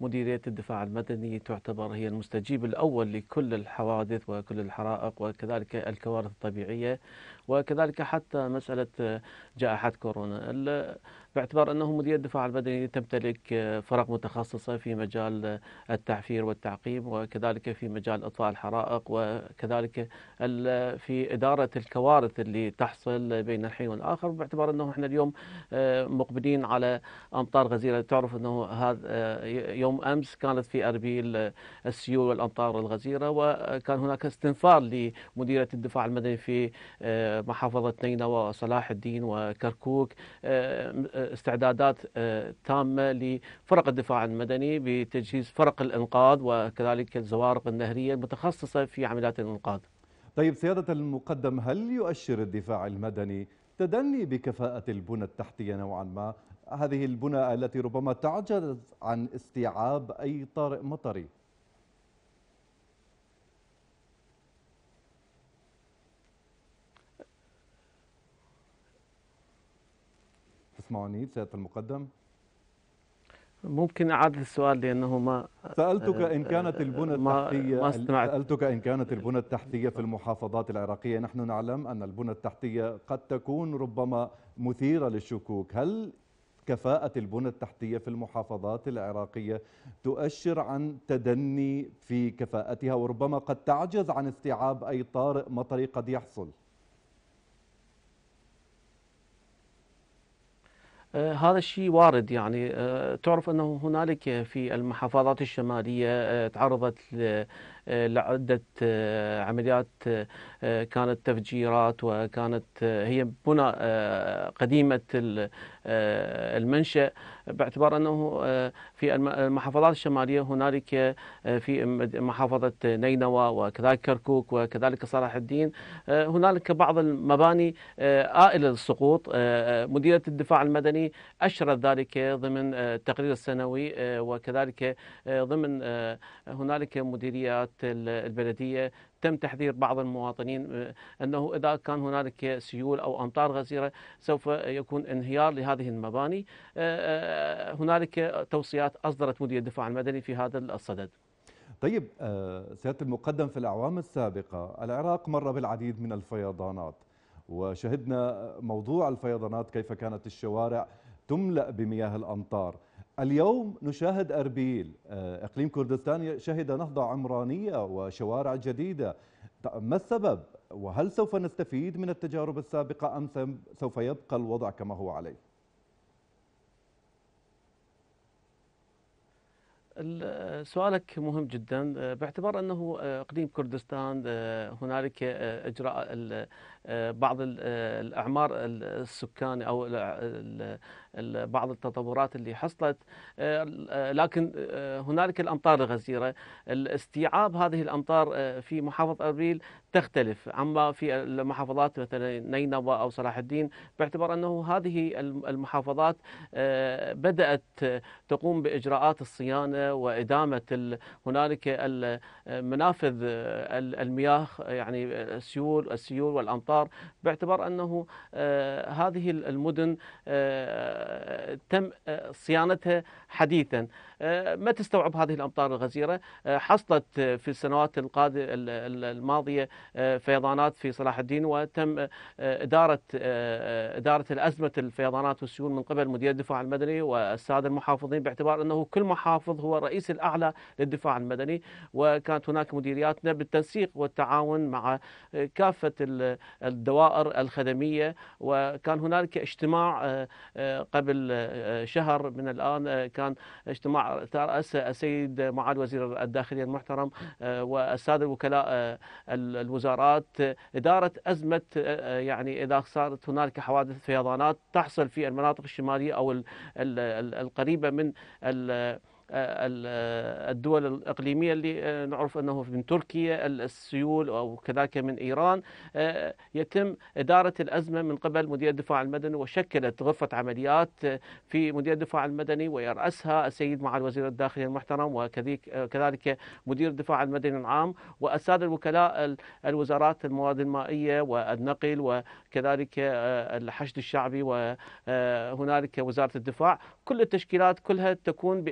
مديرية الدفاع المدني تعتبر هي المستجيب الأول لكل الحوادث وكل الحرائق وكذلك الكوارث الطبيعية وكذلك حتى مسألة جائحة كورونا باعتبار أنه مدير الدفاع المدني تمتلك آه، فرق متخصصة في مجال آه، التعفير والتعقيم وكذلك في مجال إطفاء الحرائق وكذلك آه، في إدارة الكوارث اللي تحصل بين الحين والآخر باعتبار أنه إحنا اليوم مقبلين على أمطار غزيرة تعرف أنه هذا يوم أمس كانت في أربيل السيول والأمطار الغزيرة وكان هناك استنفار لمديرة الدفاع المدني في محافظة نينوى وصلاح الدين وكركوك استعدادات آه، تامة لفرق الدفاع المدني بتجهيز فرق الإنقاذ وكذلك الزوارق النهرية المتخصصة في عمليات الإنقاذ طيب سيادة المقدم هل يؤشر الدفاع المدني تدني بكفاءة البنى التحتية نوعا ما هذه البنى التي ربما تعجز عن استيعاب أي طارئ مطري تسمعني سيادة المقدم؟ ممكن اعاد السؤال لانه ما سالتك آه، ان كانت آه، البنى التحتيه ما سالتك ان كانت البنى التحتيه في المحافظات العراقيه نحن نعلم ان البنى التحتيه قد تكون ربما مثيره للشكوك هل كفاءه البنى التحتيه في المحافظات العراقيه تؤشر عن تدني في كفاءتها وربما قد تعجز عن استيعاب اي طارئ مطري قد يحصل آه، هذا الشيء وارد يعني آه، تعرف انه هنالك في المحافظات الشماليه آه، تعرضت لعده عمليات كانت تفجيرات وكانت هي بنى قديمه المنشا باعتبار انه آه، في المحافظات الشماليه هنالك آه، في محافظه نينوى وكذلك كركوك وكذلك صلاح الدين آه، هنالك بعض المباني آئله للسقوط مديريه الدفاع المدني اشرت ذلك ضمن التقرير السنوي وكذلك ضمن هنالك مديريات البلديه تم تحذير بعض المواطنين آه، أنه إذا كان هنالك سيول أو أمطار غزيرة سوف يكون انهيار لهذه المباني آه، آه، هنالك توصيات أصدرت مدير الدفاع المدني في هذا الصدد طيب سيادة المقدم في الأعوام السابقة العراق مر بالعديد من الفيضانات وشهدنا موضوع الفيضانات كيف كانت الشوارع تملأ بمياه الأمطار اليوم نشاهد أربيل آه، إقليم كردستان شهد نهضة عمرانية وشوارع جديدة ما السبب وهل سوف نستفيد من التجارب السابقة أم سوف يبقى الوضع كما هو عليه سؤالك مهم جدا آه، باعتبار انه آه، اقليم كردستان هنالك اجراء آه، بعض آه، الاعمار السكان او بعض التطورات اللي حصلت آه، لكن هنالك الامطار الغزيره الاستيعاب هذه الامطار في محافظه اربيل تختلف عما في المحافظات مثلا نينوى او صلاح الدين باعتبار انه هذه المحافظات بدات تقوم باجراءات الصيانه وادامه هنالك منافذ المياه يعني السيول السيول والامطار الأمطار باعتبار أنه آه، هذه المدن آه، تم آه، صيانتها حديثا ما تستوعب هذه الأمطار الغزيرة حصلت في السنوات الماضية فيضانات في صلاح الدين وتم إدارة إدارة الأزمة الفيضانات والسيول من قبل مدير الدفاع المدني والسادة المحافظين باعتبار أنه كل محافظ هو الرئيس الأعلى للدفاع المدني وكانت هناك مديرياتنا بالتنسيق والتعاون مع كافة الدوائر الخدمية وكان هنالك اجتماع آه، آه، قبل آه، شهر من الآن كان اجتماع ترأس السيد معالي وزير الداخلية المحترم والسادة الوكلاء الوزارات إدارة أزمة يعني إذا صارت هنالك حوادث فيضانات تحصل في المناطق الشمالية أو القريبة من الدول الإقليمية اللي آه، نعرف أنه من تركيا السيول أو كذلك من إيران آه، يتم إدارة الأزمة من قبل مدير الدفاع المدني وشكلت غرفة عمليات آه، في مدير الدفاع المدني ويرأسها السيد مع الوزير الداخلي المحترم وكذلك مدير الدفاع المدني العام وأساد الوكلاء الوزارات المواد المائية والنقل وكذلك الحشد الشعبي وهنالك وزارة الدفاع كل التشكيلات كلها تكون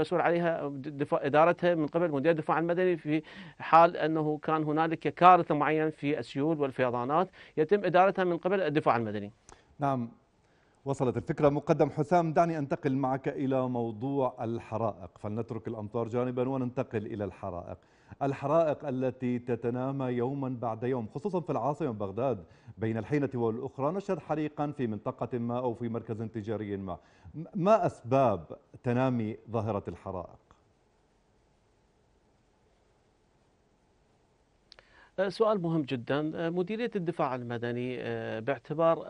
مسؤول عليها ادارتها من قبل مدير الدفاع المدني في حال انه كان هنالك كارثه معينه في السيول والفيضانات يتم ادارتها من قبل الدفاع المدني. نعم وصلت الفكرة مقدم حسام دعني أنتقل معك إلى موضوع الحرائق فلنترك الأمطار جانبا وننتقل إلى الحرائق الحرائق التي تتنامى يوما بعد يوم خصوصا في العاصمة بغداد بين الحينة والأخرى نشهد حريقا في منطقة ما أو في مركز تجاري ما ما أسباب تنامي ظاهرة الحرائق؟ أه، سؤال مهم جدا أه، مديرية الدفاع المدني أه، باعتبار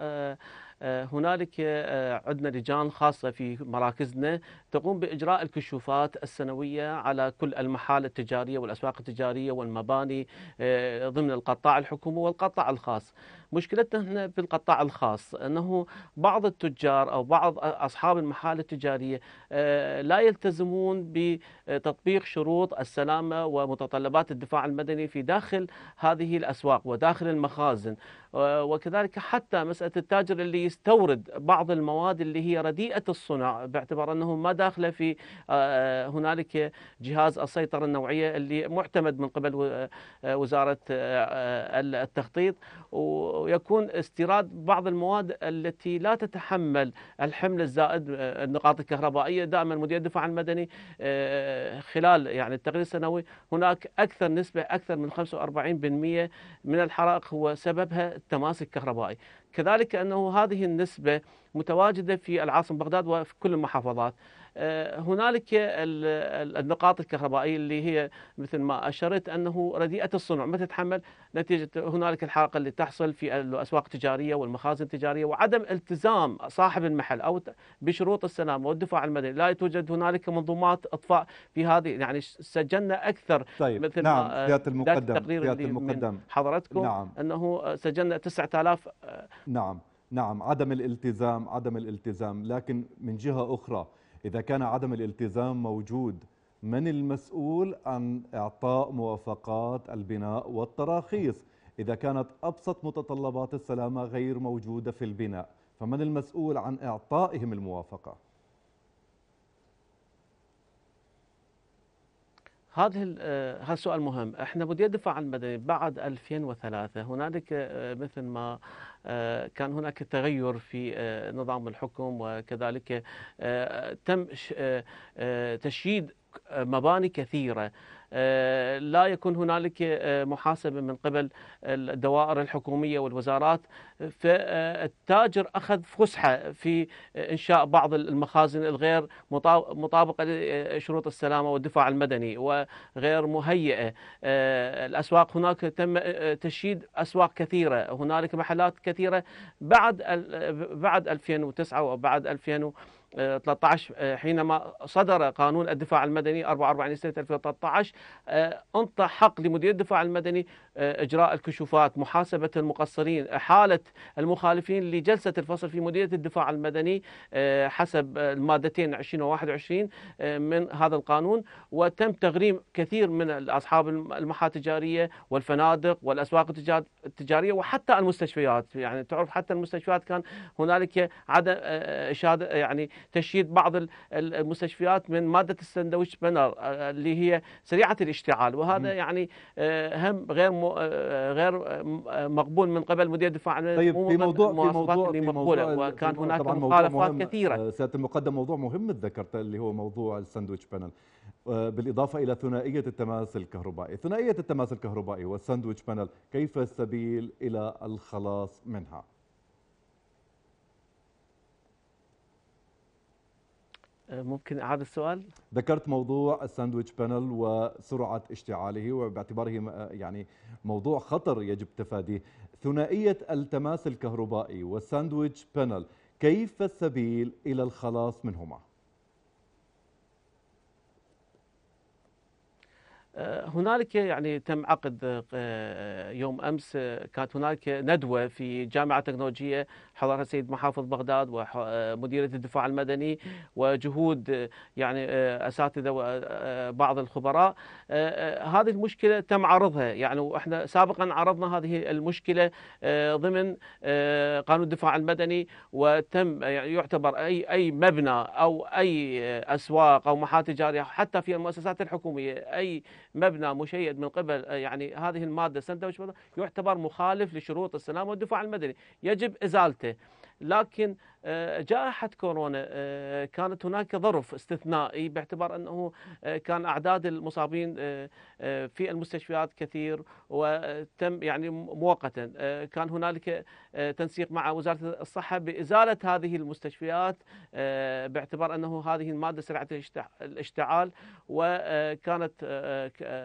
هنالك آه، عندنا لجان خاصه في مراكزنا تقوم باجراء الكشوفات السنويه على كل المحال التجاريه والاسواق التجاريه والمباني آه، ضمن القطاع الحكومي والقطاع الخاص. مشكلتنا هنا في القطاع الخاص انه بعض التجار او بعض اصحاب المحال التجاريه آه، لا يلتزمون بتطبيق شروط السلامه ومتطلبات الدفاع المدني في داخل هذه الاسواق وداخل المخازن آه، وكذلك حتى مسألة التاجر اللي يستورد بعض المواد اللي هي رديئة الصنع باعتبار أنه ما داخلة في آه، آه، هنالك جهاز السيطرة النوعية اللي معتمد من قبل وزارة التخطيط ويكون استيراد بعض المواد التي لا تتحمل الحمل الزائد النقاط الكهربائية دائما مدير الدفاع المدني خلال يعني التقرير السنوي هناك أكثر نسبة أكثر من 45% من الحرائق هو سببها التماس الكهربائي كذلك أنه هذه النسبة متواجدة في العاصمة بغداد وفي كل المحافظات آه، هنالك النقاط الكهربائيه اللي هي مثل ما اشرت انه رديئه الصنع ما تتحمل نتيجه هنالك الحرق اللي تحصل في الاسواق التجاريه والمخازن التجاريه وعدم التزام صاحب المحل او بشروط السلامه والدفاع المدني، لا توجد هنالك منظومات اطفاء في هذه يعني سجلنا اكثر طيب. مثل نعم. ما سياده المقدم سياده المقدم من حضرتكم نعم. انه سجلنا 9000 آه، نعم نعم عدم الالتزام عدم الالتزام لكن من جهه اخرى إذا كان عدم الالتزام موجود من المسؤول عن إعطاء موافقات البناء والتراخيص إذا كانت أبسط متطلبات السلامة غير موجودة في البناء فمن المسؤول عن إعطائهم الموافقة؟ هذه آه، هذا سؤال مهم احنا ادفع الدفاع المدني بعد 2003 هنالك آه، مثل ما آه، كان هناك تغير في نظام الحكم وكذلك تم تشييد مباني كثيره آه، لا يكون هنالك آه، محاسبة من قبل الدوائر الحكومية والوزارات فالتاجر أخذ فسحة في آه، إنشاء بعض المخازن الغير مطابقة لشروط السلامة والدفاع المدني وغير مهيئة الأسواق هناك تم تشييد أسواق كثيرة هنالك محلات كثيرة بعد بعد 2009 وبعد 2000 13 آه، آه، حينما صدر قانون الدفاع المدني 44 سنة 2013 آه، أنطى حق لمدير الدفاع المدني إجراء الكشوفات محاسبة المقصرين إحالة المخالفين لجلسة الفصل في مديرية الدفاع المدني حسب المادتين 20 و 21 من هذا القانون وتم تغريم كثير من أصحاب المحا التجارية والفنادق والأسواق التجارية وحتى المستشفيات يعني تعرف حتى المستشفيات كان هنالك عدم إشادة يعني تشييد بعض المستشفيات من ماده السندويش بنر آه، اللي هي سريعه الاشتعال وهذا م. يعني آه، هم غير آه، غير مقبول من قبل مدير الدفاع طيب في موضوع في موضوع اللي مقبوله وكان هناك مخالفات كثيره سياده المقدم موضوع مهم ذكرته اللي هو موضوع الساندويتش بانل بالإضافة إلى ثنائية التماس الكهربائي ثنائية التماس الكهربائي والساندويتش بانل كيف السبيل إلى الخلاص منها؟ ممكن اعاد السؤال ذكرت موضوع الساندويتش بانل وسرعه اشتعاله وباعتباره يعني موضوع خطر يجب تفاديه ثنائيه التماس الكهربائي والساندويتش بانل كيف السبيل الى الخلاص منهما أه، هنالك يعني تم عقد أه، يوم امس كانت هنالك ندوه في جامعه تكنولوجيه حضاره السيد محافظ بغداد ومديريه آه، الدفاع المدني وجهود آه، يعني آه، اساتذه وبعض الخبراء هذه المشكله تم عرضها يعني احنا سابقا عرضنا هذه المشكله ضمن قانون الدفاع المدني وتم يعني يعتبر اي اي مبنى او اي اسواق او محال تجاريه حتى في المؤسسات الحكوميه اي مبنى مشيد من قبل يعني هذه الماده يعتبر مخالف لشروط السلام والدفاع المدني يجب ازالته موجوده لكن آه، جائحة كورونا آه، كانت هناك ظرف استثنائي باعتبار أنه آه، كان أعداد المصابين في المستشفيات كثير وتم يعني مؤقتا كان هنالك تنسيق مع وزارة الصحة بإزالة هذه المستشفيات باعتبار أنه هذه المادة سرعة الاشتعال وكانت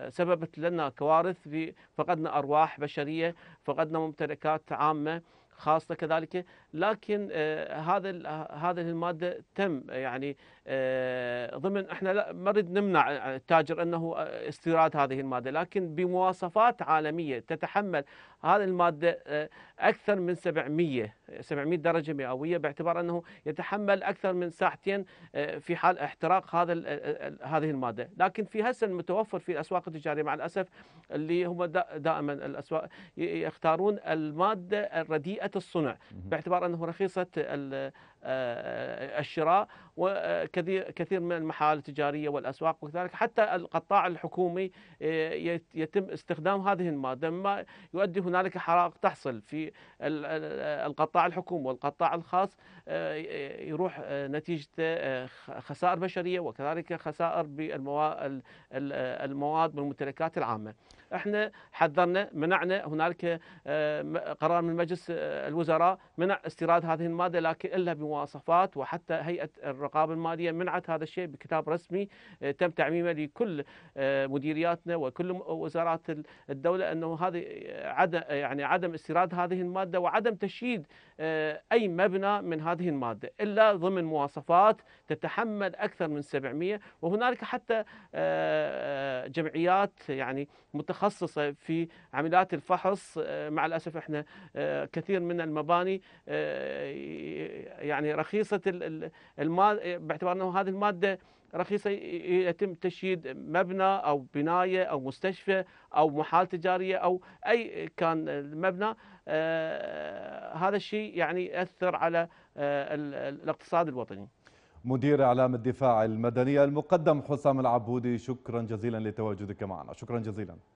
سببت لنا كوارث في فقدنا أرواح بشرية فقدنا ممتلكات عامة خاصة كذلك لكن آه، هذا هذه الماده تم يعني آه، ضمن احنا لا ما نريد نمنع التاجر انه آه، استيراد هذه الماده لكن بمواصفات عالميه تتحمل هذه الماده اكثر من 700 700 درجه مئويه باعتبار انه يتحمل اكثر من ساعتين في حال احتراق هذا هذه الماده لكن في هسه المتوفر في الاسواق التجاريه مع الاسف اللي هم دائما الاسواق يختارون الماده الرديئه الصنع باعتبار أنه رخيصة آه، آه، الشراء وكثير من المحال التجارية والأسواق وكذلك حتى القطاع الحكومي آه، يتم استخدام هذه المادة مما يؤدي هنالك حرائق تحصل في القطاع الحكومي والقطاع الخاص يروح نتيجة خسائر بشرية وكذلك خسائر بالمواد والممتلكات العامة احنا حذرنا منعنا هنالك آه، قرار من مجلس آه، الوزراء منع استيراد هذه الماده لكن الا بمواصفات وحتى هيئه الرقابه الماليه منعت هذا الشيء بكتاب رسمي آه، تم تعميمه لكل مديرياتنا وكل وزارات الدوله انه هذه عدم يعني عدم استيراد هذه الماده وعدم تشييد آه، أي مبنى من هذه المادة إلا ضمن مواصفات تتحمل أكثر من 700 وهنالك حتى آه، آه، جمعيات يعني متخصصة في عمليات الفحص مع الأسف إحنا كثير من المباني يعني رخيصة المال باعتبار أنه هذه المادة رخيصة يتم تشييد مبنى أو بناية أو مستشفى أو محال تجارية أو أي كان المبنى آه، هذا الشيء يعني يأثر على آه، الاقتصاد الوطني مدير إعلام الدفاع المدني المقدم حسام العبودي شكرا جزيلا لتواجدك معنا شكرا جزيلا